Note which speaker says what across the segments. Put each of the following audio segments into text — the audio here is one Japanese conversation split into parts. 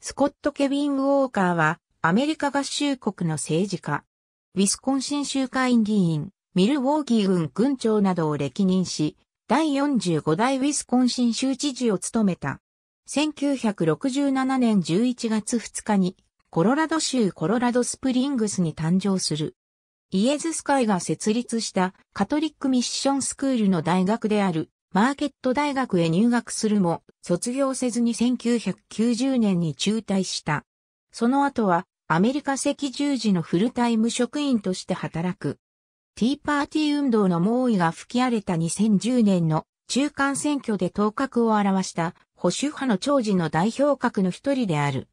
Speaker 1: スコット・ケビン・ウォーカーは、アメリカ合衆国の政治家、ウィスコンシン州会議員、ミルウォーギー軍郡長などを歴任し、第45代ウィスコンシン州知事を務めた。1967年11月2日に、コロラド州コロラドスプリングスに誕生する。イエズス会が設立したカトリックミッションスクールの大学であるマーケット大学へ入学するも、卒業せずに1990年に中退した。その後は、アメリカ赤十字のフルタイム職員として働く。ティーパーティー運動の猛威が吹き荒れた2010年の中間選挙で頭角を表した保守派の長寿の代表格の一人である。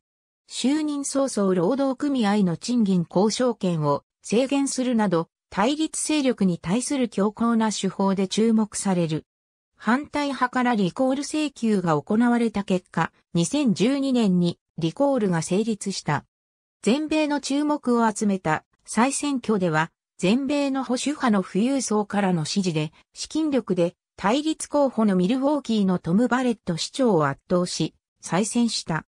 Speaker 1: 就任早々労働組合の賃金交渉権を制限するなど、対立勢力に対する強硬な手法で注目される。反対派からリコール請求が行われた結果、2012年にリコールが成立した。全米の注目を集めた再選挙では、全米の保守派の富裕層からの支持で、資金力で対立候補のミルウォーキーのトム・バレット市長を圧倒し、再選した。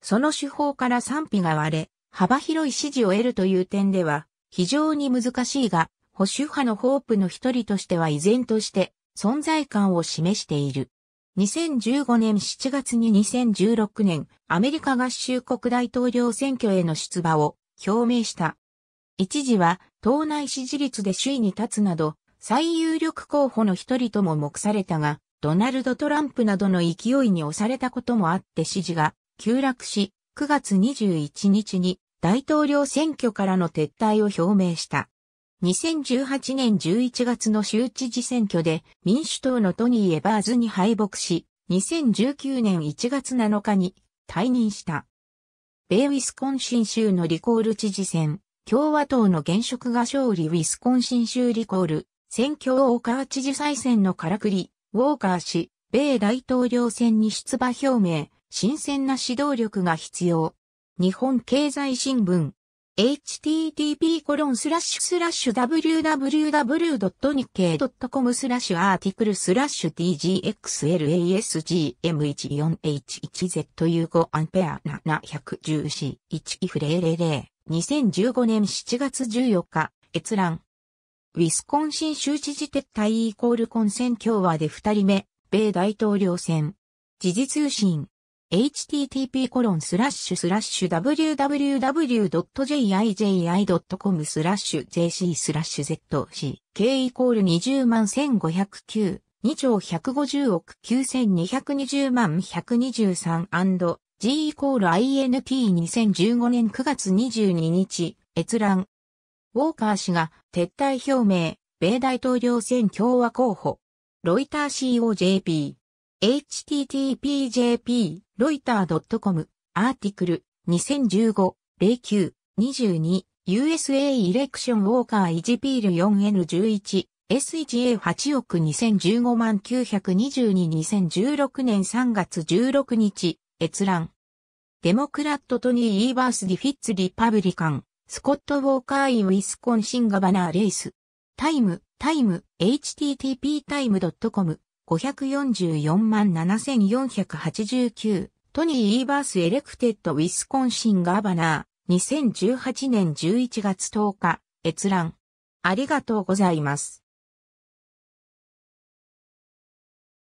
Speaker 1: その手法から賛否が割れ、幅広い支持を得るという点では、非常に難しいが、保守派のホープの一人としては依然として、存在感を示している。2015年7月に2016年、アメリカ合衆国大統領選挙への出馬を表明した。一時は党内支持率で首位に立つなど、最有力候補の一人とも目されたが、ドナルド・トランプなどの勢いに押されたこともあって支持が急落し、9月21日に大統領選挙からの撤退を表明した。2018年11月の州知事選挙で民主党のトニー・エバーズに敗北し、2019年1月7日に退任した。米ウィスコンシン州のリコール知事選、共和党の現職が勝利ウィスコンシン州リコール、選挙ウォーカー知事再選のからくり、ウォーカー氏、米大統領選に出馬表明、新鮮な指導力が必要。日本経済新聞、http://www.nikkei.com スラッシュアーティクルスラッシュ tgxlasgm14h1z アンペア 710c1 フレ0 2015年7月14日、閲覧。ウィスコンシン州知事撤退イコール混戦共和で2人目、米大統領選。時事通信。http コロンスラッシュスラッシュ www.jiji.com スラッシュ jc スラッシュ zck イコール20万1509 2兆150億9220万 123&g イコール int2015 年9月22日閲覧ウォーカー氏が撤退表明米大統領選共和候補ロイター COJP http://jp ロイター .com アーティクル2015-09-22 USA イレクションウォーカーイジピール 4N11 SEGA8 億2015万9222016年3月16日閲覧デモクラットトニー・イーバース・ディ・フィッツ・リパブリカンスコット・ウォーカー・イン・ウィスコンシン・ガバナー・レイスタイムタイム http タイム .com 544万7489、トニー・イーバース・エレクテッド・ウィスコンシン・ガバナー、2018年11月10日、閲覧。ありがとうございます。